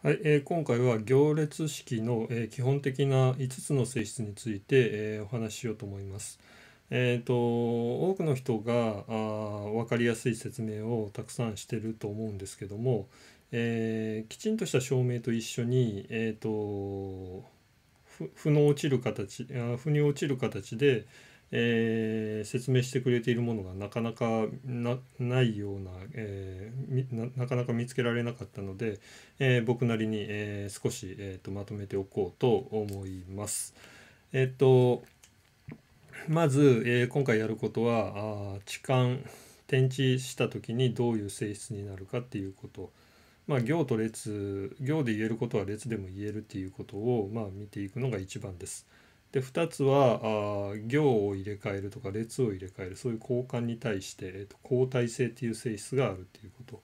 はいえー、今回は行列式の、えー、基本的な5つの性質について、えー、お話ししようと思います。えーと、多くの人があ分かりやすい説明をたくさんしてると思うんですけども、えきちんとした証明と一緒に、えーと、と不の落ちる形不に落ちる形で、えー、説明してくれているものがなかなかないようなえーな、なかなか見つけられなかったので、えー、僕なりに、えー、少し、えーと、まとめておこうと思います。えっ、ー、とまず、えー、今回やることはあ痴漢転地した時にどういう性質になるかっていうこと。まあ、行と列行で言えることは列でも言えるっていうことを、まあ、見ていくのが一番です。で2つはあ行を入れ替えるとか列を入れ替えるそういう交換に対して、えー、と交代性っていう性質があるっていうこと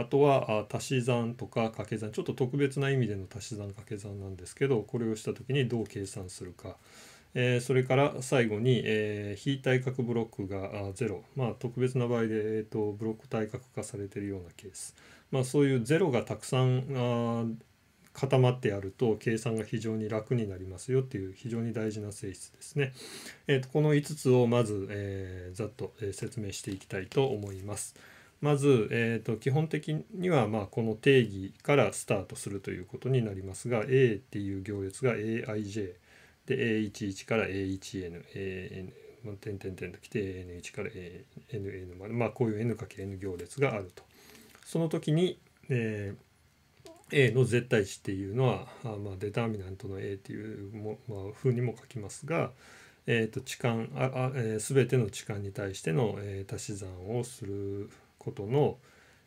あとはあ足し算とか掛け算ちょっと特別な意味での足し算掛け算なんですけどこれをした時にどう計算するか。えー、それから最後に、えー、非対角ブロックが0、まあ、特別な場合で、えーと、ブロック対角化されているようなケース、まあ、そういう0がたくさん固まってやると計算が非常に楽になりますよっていう非常に大事な性質ですね。えー、とこの5つをまず、えー、ざっとえ説明していきたいと思います。まず、えーと、基本的にはまあこの定義からスタートするということになりますが A っていう行列が AIJ で A11 から A1N、AN 点々点ときて AN1 から ANN まで、まあ、こういう N×N 行列があると。その時に、えー A の絶対値っていうのはあ、まあ、デターミナントの A っていうも、まあ、風にも書きますが、えー、と置換ああ、えー、全ての置換に対しての、えー、足し算をすることの、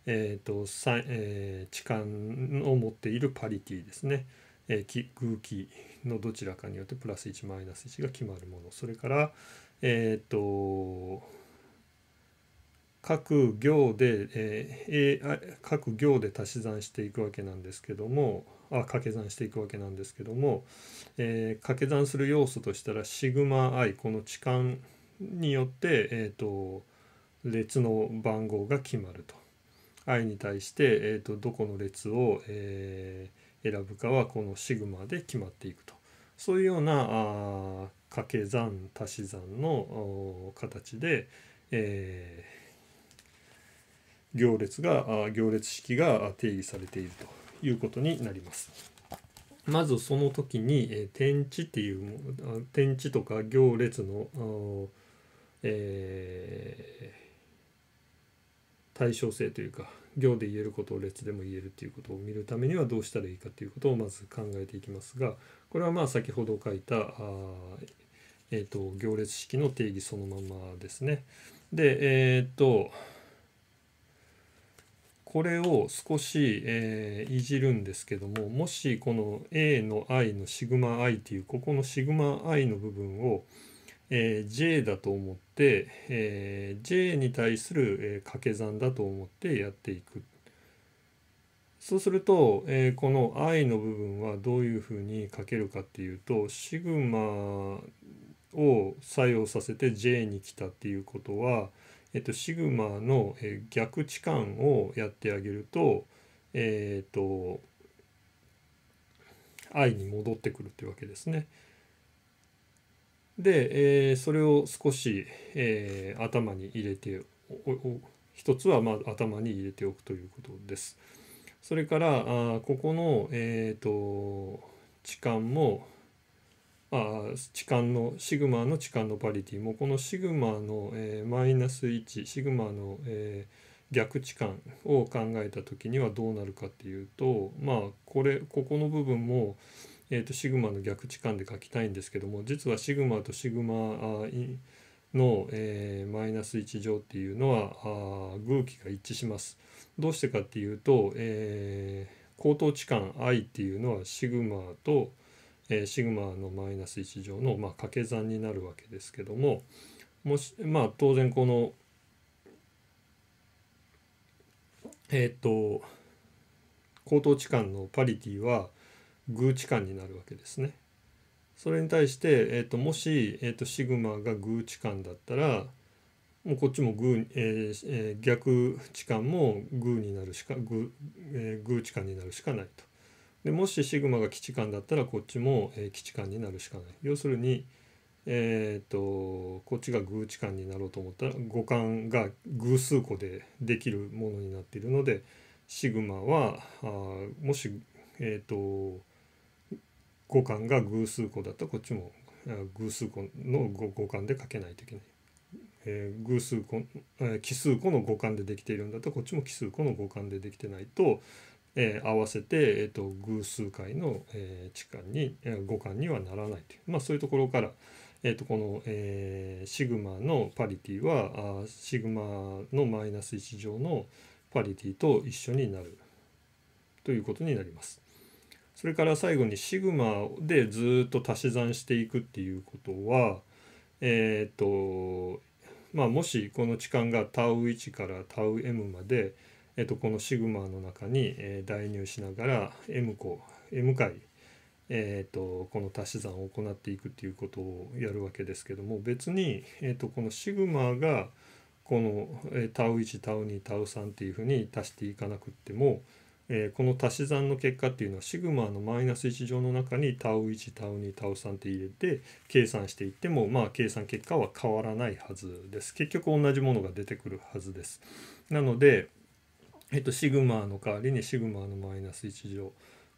えーとえー、置換を持っているパリティですね、えー、空気のどちらかによってプラス1マイナス1が決まるものそれからえっ、ー、と各行で、えー、各行で足し算していくわけなんですけどもあ掛け算していくわけなんですけども、えー、掛け算する要素としたらシグマ i この置換によって、えーと、列の番号が決まると i に対して、えーと、とどこの列を、えー、選ぶかはこのシグマで決まっていくとそういうようなあ掛け算足し算の形で、えー、行列が行列式が定義されているということになります。まずその時に、え値っていう点地とか行列の、えー、対称性というか行で言えることを列でも言えるということを見るためにはどうしたらいいかということをまず考えていきますがこれはまあ先ほど書いたあ、えーと、と行列式の定義そのままですね。でえっ、ー、とこれを少し、えー、いじるんですけどももしこの A の i のシグマ i っていうここのシグマ i の部分を、えー、J だと思って、えー、J に対する、え掛け算だと思ってやっていく。そうすると、えこの i の部分はどういうふうに書けるかっていうとシグマを作用させて J に来たっていうことは、えっと、シグマの、え逆置換をやってあげると、えっと、愛に戻ってくるというわけですね。で、えー、それを少し、えー、頭に入れてお一つは、まあ、頭に入れておくということです。それからあここの、えーと置換も、あ痴漢のシグマの痴漢のパリティもこのシグマの、えー、マイナス1シグマの、えー、逆痴漢を考えた時にはどうなるかっていうとまあこれここの部分も、えーと、シグマの逆痴漢で書きたいんですけども実はシグマとシグマの、えー、マイナス1乗っていうのはあ偶気が一致します。どうしてかっていうと、えー、高等痴漢 I っていうのはシグマとえー、シグマのマイナス1乗の、まあ、掛け算になるわけですけどももし、まあ、当然このえっ、と高等置換のパリティは偶置換になるわけですね。それに対して、えーと、もし、えーと、とシグマが偶置換だったらもうこっちも偶、えーえー、逆置換も偶になるしか偶、えー、偶置換になるしかないと。でもしシグマが基地間だったらこっちも、えー、基地間になるしかない要するにえーと、とこっちが偶置間になろうと思ったら五感が偶数個でできるものになっているのでシグマはあもし、えーと、と五感が偶数個だったらこっちも偶数個の五感で書けないといけない。えー、偶数個、えー、奇数個の五感でできているんだったらこっちも奇数個の五感でできてないとえー、合わせて、えーと、偶数回の、えー、置間に、えー、5巻にはならないという、まあ、そういうところから、えーと、この、えー、シグマのパリティはあシグマのマイナス1乗のパリティと一緒になるということになります。それから最後にシグマでずっと足し算していくっていうことは、えっ、ー、とまあ、もしこの置換が τ1 から τm まで、えっと、このシグマの中に、えー、代入しながら M 個 M 回、えーと、この足し算を行っていくっていうことをやるわけですけども別に、えーと、とこのシグマがこの、えー、タウ1タウ2タウ3っていうふうに足していかなくっても、えー、この足し算の結果っていうのはシグマのマイナス1乗の中にタウ1タウ2タウ3って入れて計算していってもまあ計算結果は変わらないはずです結局同じものが出てくるはずですなのでえっと、シグマの代わりにシグマのマイナス1乗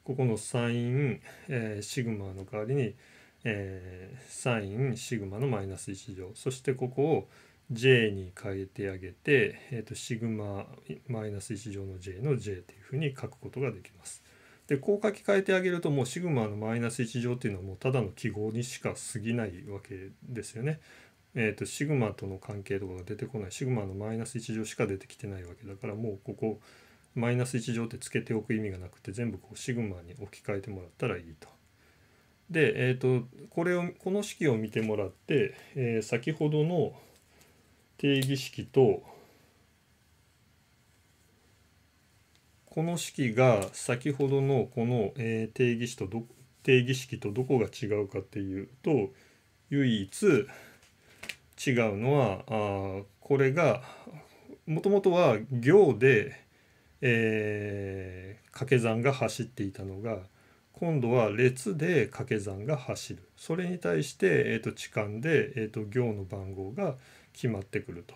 ここのサイン、えー、シグマの代わりに、えー、サインシグマのマイナス1乗そしてここを J に変えてあげて、えっと、とシグママイナス1乗の J の J というふうに書くことができます。でこう書き換えてあげるともうシグマのマイナス1乗っていうのはもうただの記号にしか過ぎないわけですよね。えーと、シグマとの関係とかが出てこないシグマのマイナス1乗しか出てきてないわけだからもうここマイナス1乗ってつけておく意味がなくて全部こうシグマに置き換えてもらったらいいと。で、えーと、これをこの式を見てもらって、えー、先ほどの定義式とこの式が先ほどのこの、え定義式とど定義式とどこが違うかっていうと唯一違うのはあこれがもともとは行で、えー、掛け算が走っていたのが今度は列で掛け算が走るそれに対して、えーと、置換で、えーと行の番号が決まってくると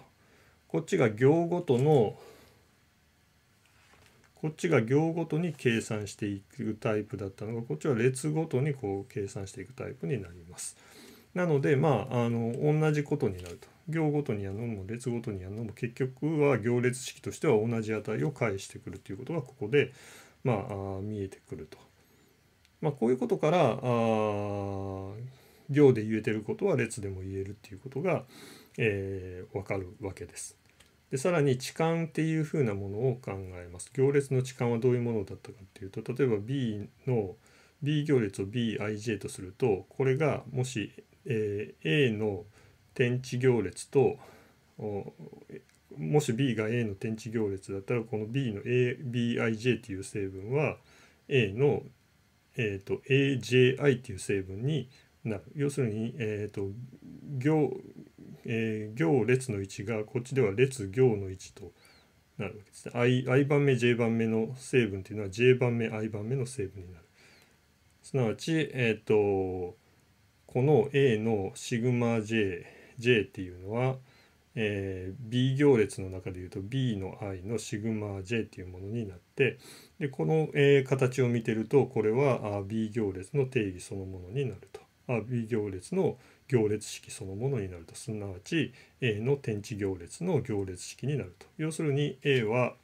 こっちが行ごとのこっちが行ごとに計算していくタイプだったのがこっちは列ごとにこう計算していくタイプになります。なのでまああの同じことになると行ごとにやるのも列ごとにやるのも結局は行列式としては同じ値を返してくるということがここで、まあ、あ見えてくると。まあ、こういうことからあ行で言えてることは列でも言えるっていうことが、えー、分かるわけです。でさらに置換っていうふうなものを考えます。行列の置換はどういうものだったかっていうと例えば B の B 行列を Bij とするとこれがもしえー、A の天地行列ともし B が A の天地行列だったらこの B の ABIJ という成分は A の、えーと、AJI という成分になる要するに、えーと行えー、行列の位置がこっちでは列行の位置となるわけですね I, I 番目 J 番目の成分というのは J 番目 I 番目の成分になるすなわちえっ、ー、とこの A のシグマ J、J っていうのは、えー、B 行列の中でいうと B の i のシグマ J っていうものになってでこの、えー、形を見てるとこれは B 行列の定義そのものになると B 行列の行列式そのものになるとすなわち A の点値行列の行列式になると要するに A は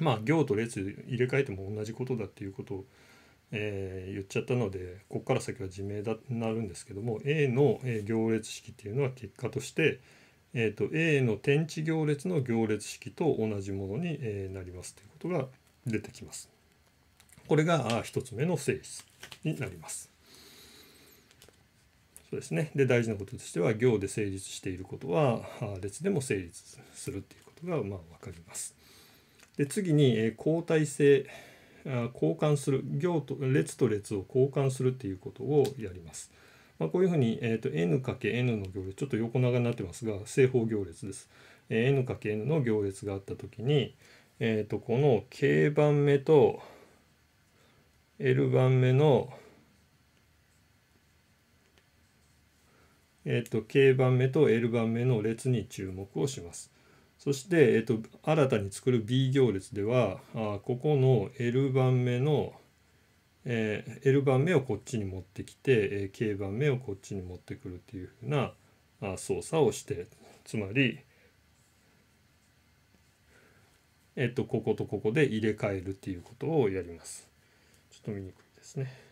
まあ行と列入れ替えても同じことだっていうことをえー、言っちゃったのでここから先は自明だなるんですけども A の行列式っていうのは結果として、えーと、A の天地行列の行列式と同じものに、えなりますということが出てきます。これが1つ目の性質になります。そうですね。で大事なこととしては行で成立していることは列でも成立するっていうことがまあ分かります。で次に、えー、交代性。交換する行と列と列を交換するっていうことをやります。まあ、こういうふうに、えーと、と n×n の行列ちょっと横長になってますが正方行列です。えー、n×n の行列があった時に、えーと、とこの k 番目と l 番目のえっ、ー、と k 番目と l 番目の列に注目をします。そして、えっと、新たに作る B 行列ではあここの L 番目の、えー、L 番目をこっちに持ってきて、えー、K 番目をこっちに持ってくるっていうふうなあ操作をしてつまり、えっと、こことここで入れ替えるっていうことをやります。ちょっと見にくいですね。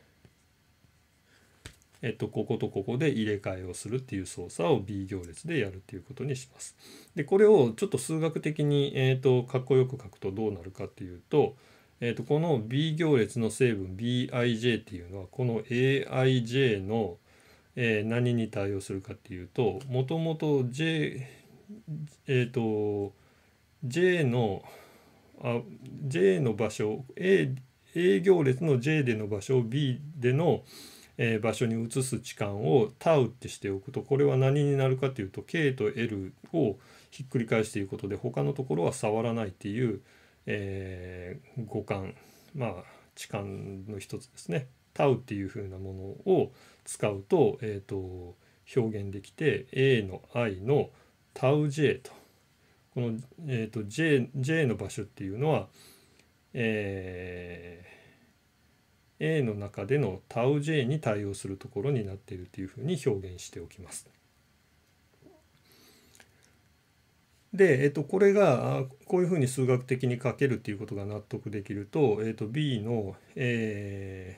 えっと、こことここで入れ替えをするっていう操作を B 行列でやるっていうことにします。でこれをちょっと数学的に、えっと、かっこよく書くとどうなるかっていうと,、えっとこの B 行列の成分 Bij っていうのはこの Aij の、えー、何に対応するかっていうともともと J えっ、と J のあ J の場所 A, A 行列の J での場所を B での、えー、場所に移す置換をタウってしておくとこれは何になるかというと K と L をひっくり返していくことで他のところは触らないっていう、えー、互換まあ置換の一つですね。タウっていう風なものを使うと,、えーと、表現できて A の i のタウ j とこの、えーと、と j, j の場所っていうのは、えー、A の中での τJ に対応するところになっているというふうに表現しておきます。で、えっと、これがこういうふうに数学的に書けるっていうことが納得できると、えっと、B の、え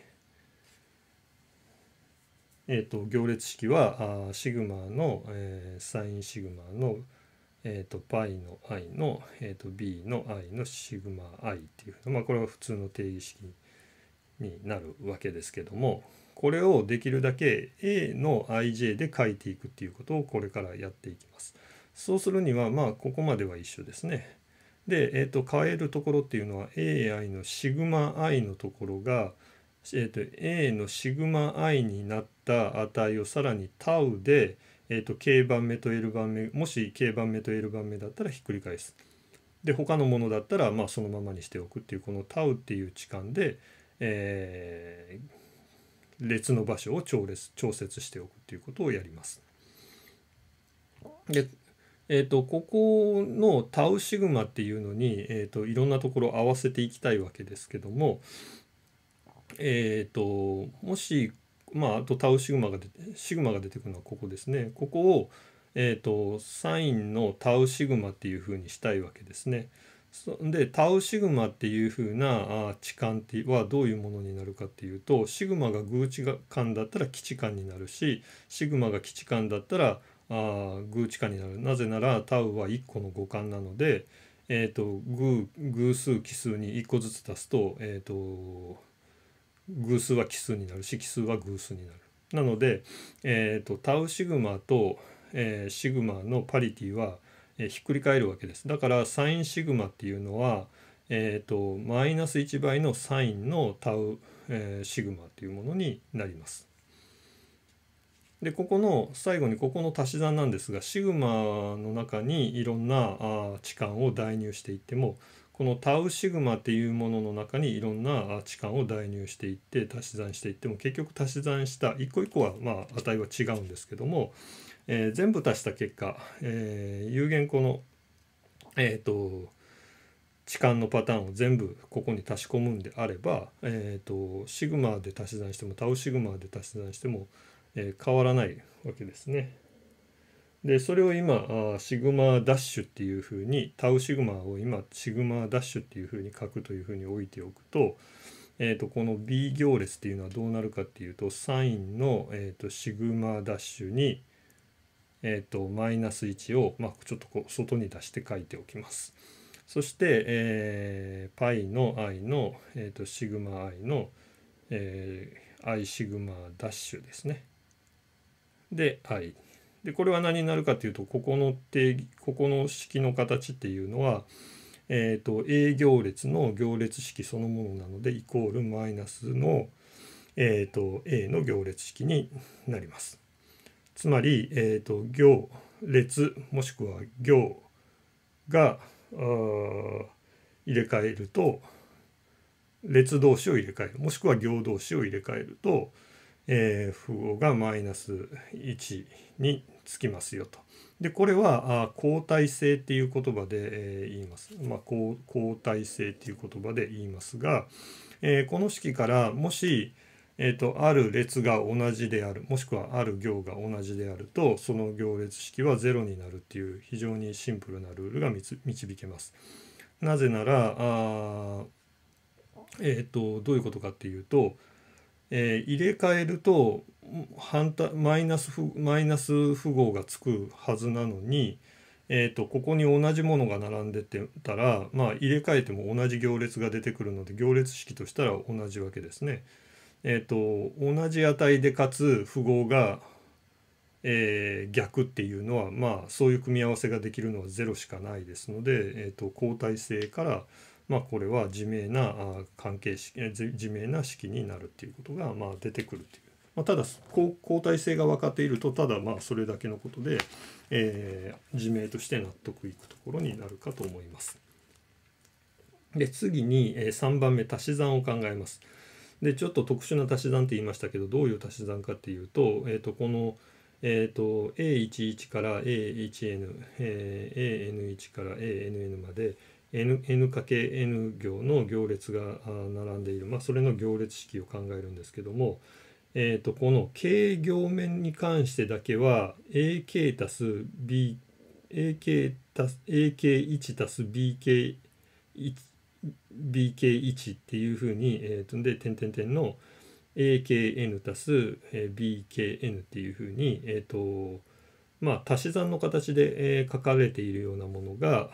ーえっと、行列式はあシグマの、えー、サインシグマの、えー、と π の i の、えー、と b の i のシグマ i っていう、まあ、これは普通の定義式になるわけですけどもこれをできるだけ A の ij で書いていくっていうことをこれからやっていきます。そうするにはまあここまでは一緒ですね。で、えー、と変えるところっていうのは ai のシグマ i のところが、えー、と a のシグマ i になった値をさらにタウで、えー、と k 番目と l 番目もし k 番目と l 番目だったらひっくり返す。で他のものだったらまあそのままにしておくっていうこのタウっていう置換でえー、列の場所を調列調節しておくということをやります。でえーと、ここのタウシグマっていうのに、えーと、いろんなところ合わせていきたいわけですけども、えーと、もし、まあ、あとタウシグマが出てシグマが出てくるのはここですねここを、えー、とサインのタウシグマっていうふうにしたいわけですね。でタウシグマっていうふうな置換ってはどういうものになるかっていうとシグマが偶値チだったら基地感になるしシグマが基地感だったらあグーチになるなぜならタウは1個の五感なので、えーと、偶偶数奇数に1個ずつ足すと,、えーと、偶数は奇数になるし奇数は偶数になる。なので、えーと、タウシグマと、えー、シグマのパリティはえひっくり返るわけです。だからサインシグマっていうのは、えーと、マイナス1倍のサインのタウ、えー、シグマというものになります。でここの最後にここの足し算なんですがシグマの中にいろんなあ置換を代入していってもこのタウシグマっていうものの中にいろんな置換を代入していって足し算していっても結局足し算した一個一個はまあ値は違うんですけどもえー、全部足した結果、えー、有限個の、えーと、置換のパターンを全部ここに足し込むんであれば、えーと、シグマで足し算してもタウシグマで足し算しても、えー、変わらないわけですね。でそれを今あシグマダッシュっていうふうにタウシグマを今シグマダッシュっていうふうに書くというふうに置いておくと,、えーと、とこの B 行列っていうのはどうなるかっていうとサインの、えー、とシグマダッシュに、えっ、ー、と、マイナス1を、まあ、ちょっとこう外に出して書いておきます。そして、えー、π の i の、えっ、ー、と、シグマ i の、えー、i シグマダッシュですね。で、i。で、これは何になるかというと、ここの定義、ここの式の形っていうのは、えっ、ー、と、A 行列の行列式そのものなので、イコールマイナスの、えっ、ー、と、A の行列式になります。つまり、えーと、行列もしくは行が入れ替えると列同士を入れ替えるもしくは行同士を入れ替えると、えー、符号がマイナス1につきますよと。でこれは交代性っていう言葉で、えー、言います。まあ、交代性っていう言葉で言いますが、えー、この式からもし、えーと、ある列が同じであるもしくはある行が同じであるとその行列式は0になるっていう非常にシンプルなルールが導けます。なぜならあ、えーと、どういうことかっていうと、えー、入れ替えると反対マイナスマイナス符号がつくはずなのに、えーとここに同じものが並んでてたら、まあ、入れ替えても同じ行列が出てくるので行列式としたら同じわけですね。えーと、同じ値でかつ符号が、えー、逆っていうのは、まあ、そういう組み合わせができるのは0しかないですので、えーと、交代性から、まあ、これは自明な関係式自明な式になるっていうことが、まあ、出てくるという。まあ、ただ交代性が分かっているとただまあそれだけのことで、えー、自明として納得いくところになるかと思います。で次に3番目足し算を考えます。でちょっと特殊な足し算って言いましたけどどういう足し算かっていうと,、えー、とこの、えーと、A11 から A1N、え AN1 から ANN まで N, ×かけ N 行の行列が並んでいる、まあ、それの行列式を考えるんですけども、えーと、この K 行面に関してだけは AK たす B k たす AK1 たす BK1 BK1 っていうふうに、えー、とで点点点の AKN 足す BKN っていうふうに、えーとまあ、足し算の形で、え書かれているようなものが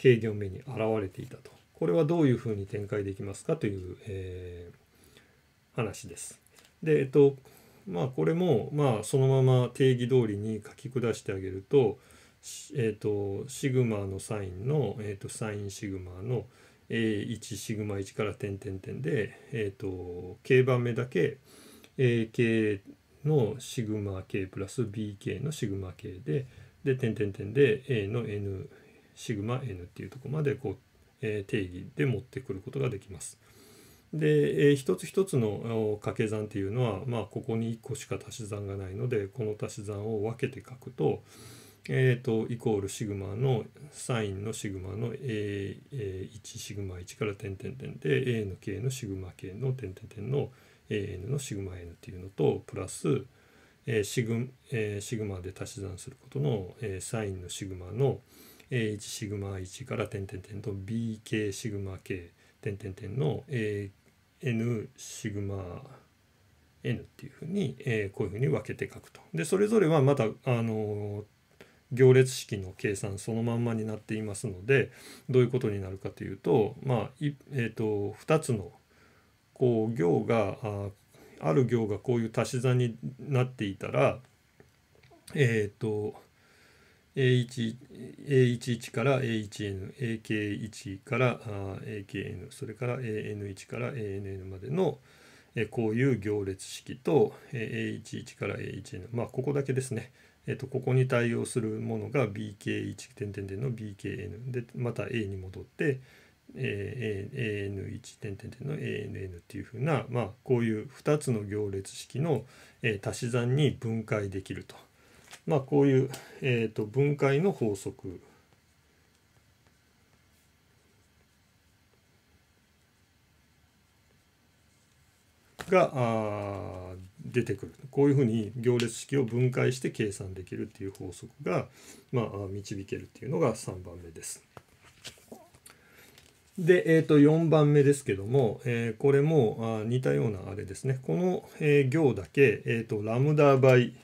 軽減目に現れていたと。これはどういうふうに展開できますかという、えー、話です。で、えっと、まあこれも、まあそのまま定義通りに書き下してあげると、えーと、シグマのサインの、えーと、サインシグマの A1 シグマ1から点点点で、えーと、K 番目だけ AK のシグマ K プラス BK のシグマ K でで点点点で A の N シグマ N っていうとこまでこう、えー、定義で持ってくることができます。で、えー、一つ一つの掛け算っていうのは、まあ、ここに1個しか足し算がないのでこの足し算を分けて書くと、えっ、ー、とイコールシグマのサインのシグマの A1 シグマ1から点点点で A の K のシグマ K の点点点の AN のシグマ N っていうのとプラス、えーシグえー、シグマで足し算することの、えー、サインのシグマの A1 シグマ1から点点点と BK シグマ K 点点点の AN シグマ N っていうふうに、えー、こういうふうに分けて書くと。でそれぞれはまたあのー行列式の計算そのまんまになっていますのでどういうことになるかというと,、まあいえーと、2つのこう行がある行がこういう足し算になっていたらえっ、ー、と A1, A11 から A1N、AK1 から AKN、それから AN1 から ANN までの、えこういう行列式と、え A11 から A1 の、まあ、ここだけですね。えっと、ここに対応するものが BK1 点点点の BKN でまた A に戻って、えー、AN1 点点点の ANN っていうふうな、まあ、こういう2つの行列式の、え足し算に分解できると、まあ、こういう、えー、と分解の法則が出てくるこういうふうに行列式を分解して計算できるっていう法則が、まあ、導けるっていうのが3番目です。で、えー、と4番目ですけども、えー、これも似たようなあれですねこの、え行だけ、えー、とラムダ倍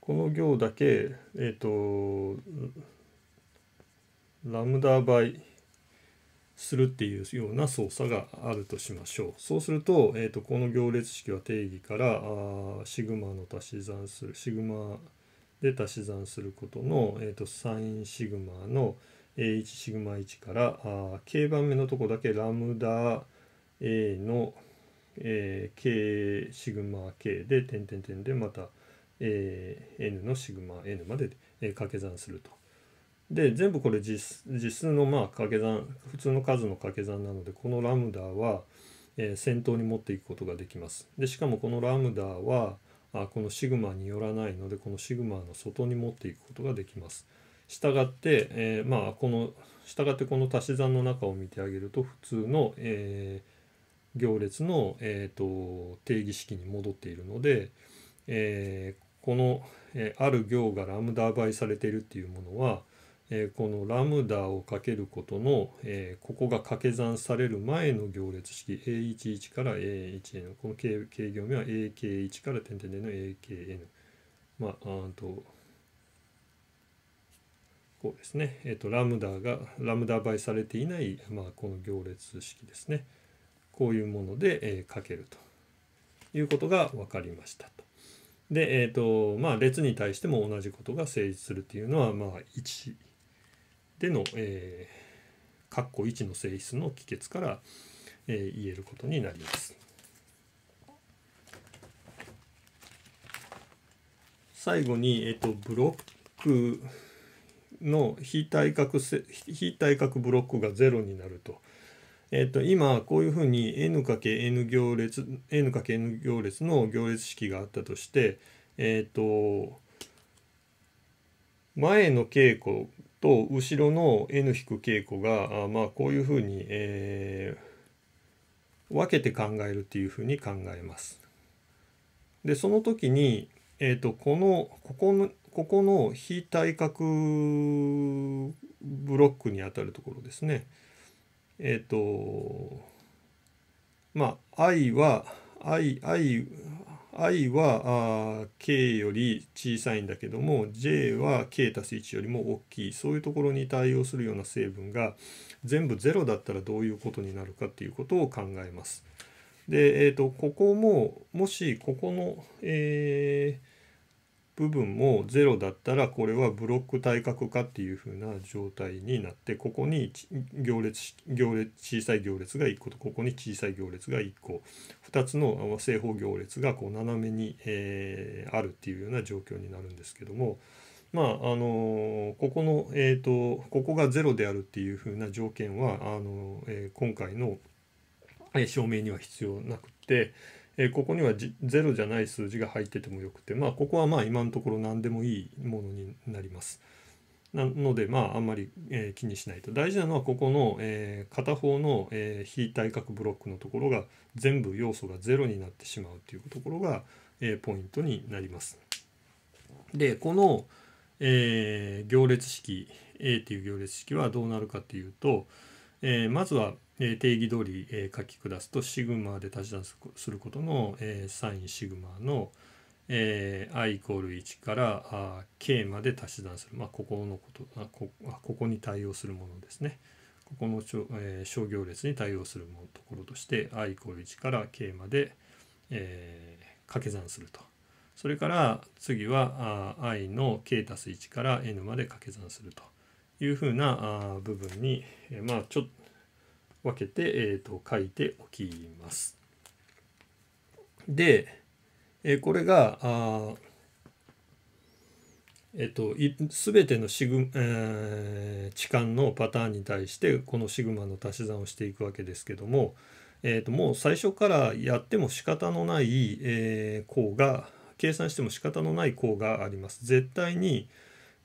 この行だけ、えーとラムダ倍するっていうような操作があるとしましょう。そうすると、えーと、この行列式は定義からあシグマの足し算するシグマで足し算することの、えーと、サインシグマの A1 シグマ1からあ K 番目のとこだけラムダ A の、えー、K シグマ K で点点点でまた、えー、N のシグマ N まで、えー、掛け算すると。で全部これ実数のまあ掛け算普通の数の掛け算なのでこのラムダは、えー、先頭に持っていくことができます。でしかもこのラムダはあこのシグマによらないのでこのシグマの外に持っていくことができます。したがって、えー、まあこのしたがってこの足し算の中を見てあげると普通の、えー、行列の、えーと、定義式に戻っているので、えー、この、えある行がラムダ倍されているっていうものは、えこのラムダをかけることの、えここが掛け算される前の行列式 A11 から A1n この計計業目は AK1 から点々での AKN まああとこうですね、えー、とラムダがラムダ倍されていない、まあ、この行列式ですねこういうもので、えー、かけるということが分かりましたと。で、えーとまあ、列に対しても同じことが成立するというのは、まあ、一での、えー、括弧1の性質の帰結から、えー、言えることになります。最後に、えっ、ー、と、ブロックの非対角非対角ブロックが0になると。えっと、今こういうふうに n×n 行列 n×n 行列の行列式があったとして、えっと、前の稽古と後ろの N 引く稽古があまあこういうふうに、えー、分けて考えるっていうふうに考えます。でその時に、えーと、このここのここの非対角ブロックにあたるところですね。えっ、ー、とまあ i は i i i はあ k より小さいんだけども j は k たす1よりも大きいそういうところに対応するような成分が全部0だったらどういうことになるかっていうことを考えます。で、えーと、ここももしここの、えー部分も0だったらこれはブロック対角化っていう風な状態になってここに行列行列小さい行列が1個とここに小さい行列が1個2つの正方行列がこう斜めに、えー、あるっていうような状況になるんですけども。まああのここの、えーと、ここが0であるっていう風な条件はあのえー、今回の証明には必要なくって、えここには0じゃない数字が入っててもよくて、まあ、ここはまあ今のところ何でもいいものになります。なので、まあ、あんまり、え気にしないと。大事なのはここの、え片方の、え非対角ブロックのところが全部要素が0になってしまうというところが、えポイントになります。でこの、え行列式 A っていう行列式はどうなるかっていうと、えまずは定義通り書き下すとシグマで足し算することのサインシグマの i イコール1から k まで足し算する、まあ、ここのことここに対応するものですね。ここの小,、え商行列に対応するものところとして i イコール1から k まで、え掛け算すると。それから次は i の k たす1から n まで掛け算するというふうな部分に、まあちょっと分けて、えーと、書いておきます。で、えー、これがあえっと、すべてのシグ、えー、置換のパターンに対してこのシグマの足し算をしていくわけですけども、えー、ともう最初からやっても仕方のない、えー、項が計算しても仕方のない項があります。絶対に、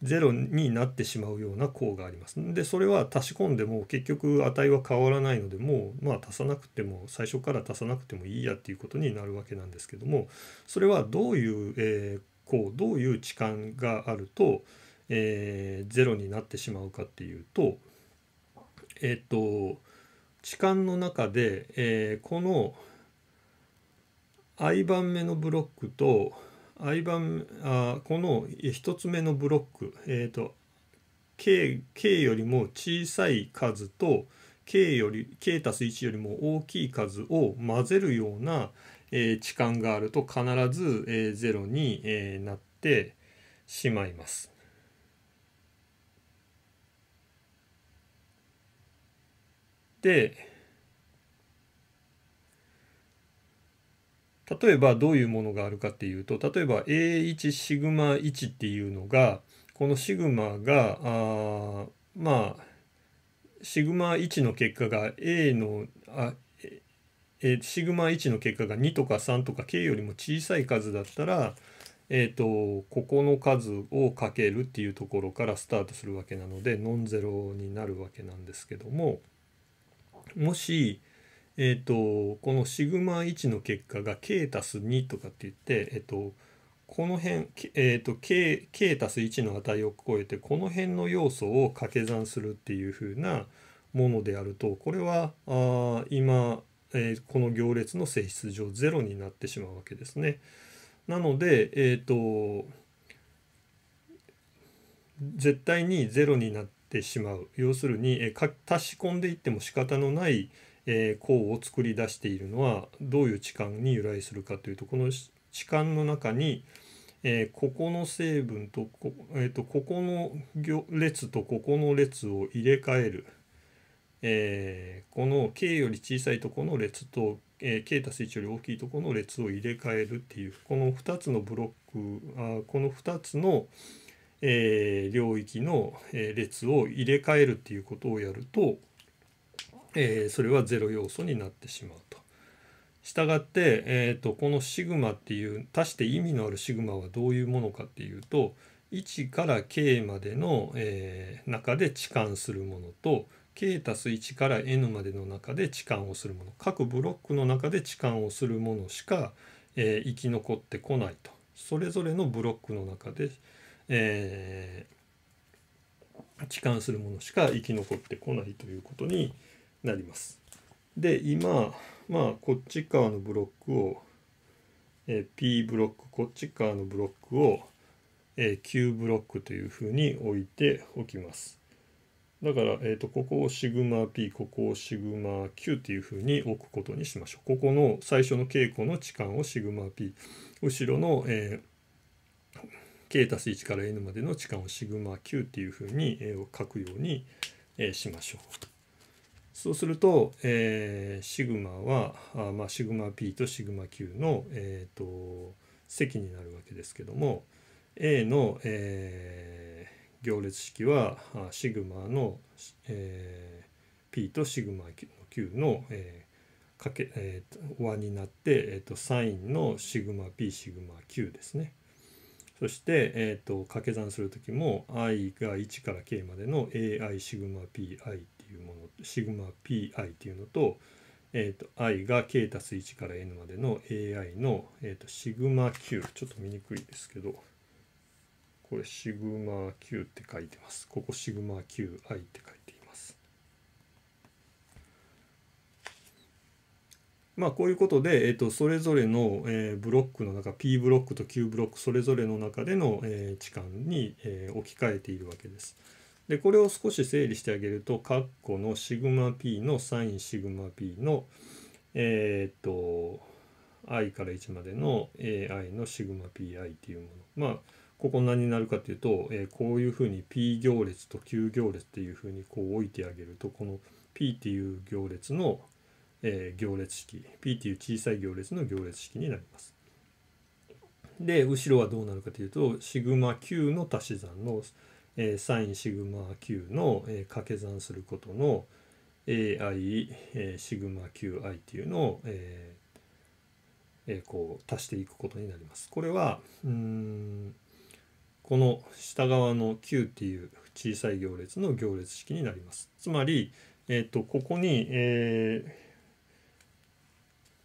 ゼロになってしまうような項があります。でそれは足し込んでも結局値は変わらないのでもうまあ足さなくても最初から足さなくてもいいやっていうことになるわけなんですけどもそれはどういう、えー、項どういう置換があると、えー、ゼロになってしまうかっていうとえっ、ー、と置換の中で、えー、この i 番目のブロックとバンあこの1つ目のブロック、えーと、K, K よりも小さい数と K より K たす1よりも大きい数を混ぜるような、えー、置換があると必ず、えー、0に、えー、なってしまいます。で、例えばどういうものがあるかっていうと例えば A1 シグマ1っていうのがこのシグマがあまあシグマ1の結果が A のあえシグマ1の結果が2とか3とか K よりも小さい数だったら、えっ、ー、とここの数をかけるっていうところからスタートするわけなのでノンゼロになるわけなんですけどももし、えっ、ー、とこのシグマ1の結果が k たす2とかって言って、えっ、ー、とこの辺、えっ、ー、と k, たす1の値を超えてこの辺の要素を掛け算するっていう風なものであるとこれはあ今、えこの行列の性質上0になってしまうわけですね。なので、えっと絶対に0になってしまう要するに、えー、足し込んでいっても仕方のないえー、項を作り出しているのはどういう置換に由来するかというとこの置換の中に、えー、ここの成分とこ,、えーと、ここの列とここの列を入れ替える、えー、この k より小さいとこの列と、えー、k たす1より大きいとこの列を入れ替えるっていうこの2つのブロックあこの2つの、えー、領域の、えー、列を入れ替えるっていうことをやると、えー、それはゼロ要素になってしまうと。したがって、えーと、このシグマっていう足して意味のあるシグマはどういうものかっていうと1から k までの、えー、中で置換するものと k たす1から n までの中で置換をするもの各ブロックの中で置換をするものしか、えー、生き残ってこないとそれぞれのブロックの中で、えー、置換するものしか生き残ってこないということに、なります。で今まあこっち側のブロックを、え P ブロックこっち側のブロックを、え Q ブロックというふうに置いておきます。だから、えーと、ここをシグマ P ここをシグマ Q っていうふうに置くことにしましょう。ここの最初の稽古の置換をシグマ P 後ろの、えー、K たす1から N までの置換をシグマ Q っていうふうに、えー、書くように、えー、しましょう。そうすると、えー、シグマはあ、まあ、シグマ P とシグマ Q の、えーと、積になるわけですけども A の、えー、行列式はシグマの、えー、P とシグマ Q の、えー、かけ、えー、和になって、えーと、サインのシグマ P シグマ Q ですね。そして、えーと、掛け算する時も i が1から k までの ai シグマ pi いうものシグマ PI というのと,、えーと、i が k たす1から n までの AI の、えーと、シグマ q ちょっと見にくいですけどこれシグマ q って書いてますここシグマ qi って書いていますまあこういうことで、えーと、とそれぞれの、えー、ブロックの中 P ブロックと Q ブロックそれぞれの中での、えー、置換に、えー、置き換えているわけです。でこれを少し整理してあげると括弧のシグマ p のサインシグマ p のえー、っと i から1までの ai のシグマ pi っていうものまあここ何になるかっていうと、えー、こういうふうに p 行列と q 行列っていうふうにこう置いてあげるとこの p っていう行列の、えー、行列式 p っていう小さい行列の行列式になります。で後ろはどうなるかというとシグマ q の足し算のえー、サインシグマ Q の、えー、掛け算することの AI、えー、シグマ QI っていうのを、えーえこう足していくことになります。これはこの下側の Q っていう小さい行列の行列式になります。つまり、えーと、とここに、えー、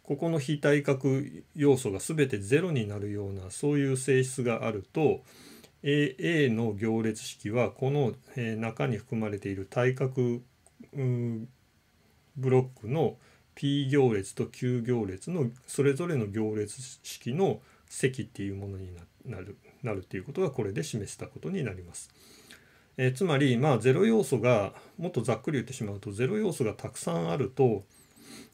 ここの非対角要素が全て0になるようなそういう性質があると、A の行列式はこの中に含まれている対角ブロックの P 行列と Q 行列のそれぞれの行列式の積っていうものになるなるっていうことがこれで示したことになります。えつまりまあ0要素がもっとざっくり言ってしまうと0要素がたくさんあると,、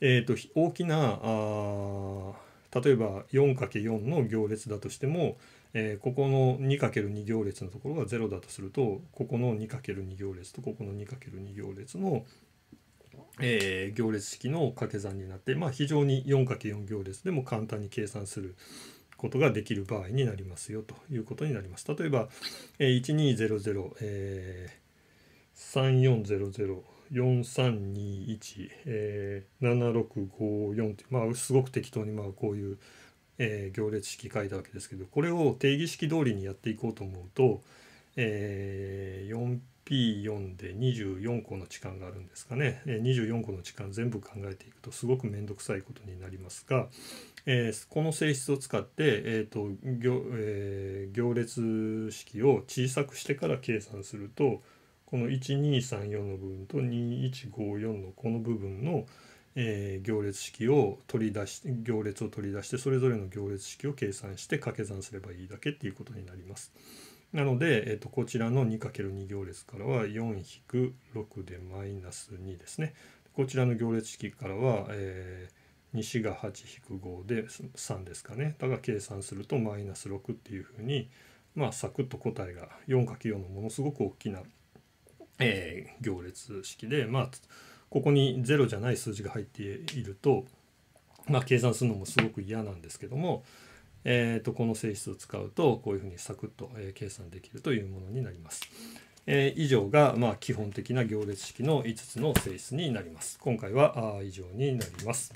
えー、と大きなあ例えば 4×4 の行列だとしてもえー、ここの 2×2 行列のところが0だとするとここの 2×2 行列とここの 2×2 行列の、えー、行列式の掛け算になって、まあ、非常に 4×4 行列でも簡単に計算することができる場合になりますよということになります。例えば、1200、えー、3400 4321、えー、7654って、まあ、すごく適当にまあこういうえー、行列式書いたわけですけどこれを定義式通りにやっていこうと思うと、えー、4P4 で24個の置換があるんですかね、えー、24個の置換全部考えていくとすごく面倒くさいことになりますが、えー、この性質を使って、えーと行えー、行列式を小さくしてから計算するとこの1234の部分と2154のこの部分の、ええー、行列式を取り出し行列を取り出してそれぞれの行列式を計算して掛け算すればいいだけっていうことになります。なので、えー、とこちらの 2×2 行列からは4-6でマイナス2ですね。こちらの行列式からは、えー、西が8-5で3ですかね。だから計算するとマイナス6っていうふうに、まあ、サクッと答えが 4×4 のものすごく大きな、えー、行列式で、まあ、ここに0じゃない数字が入っていると、まあ、計算するのもすごく嫌なんですけども、えとこの性質を使うとこういうふうにサクッと計算できるというものになります。えー、以上がまあ基本的な行列式の5つの性質になります。今回は以上になります。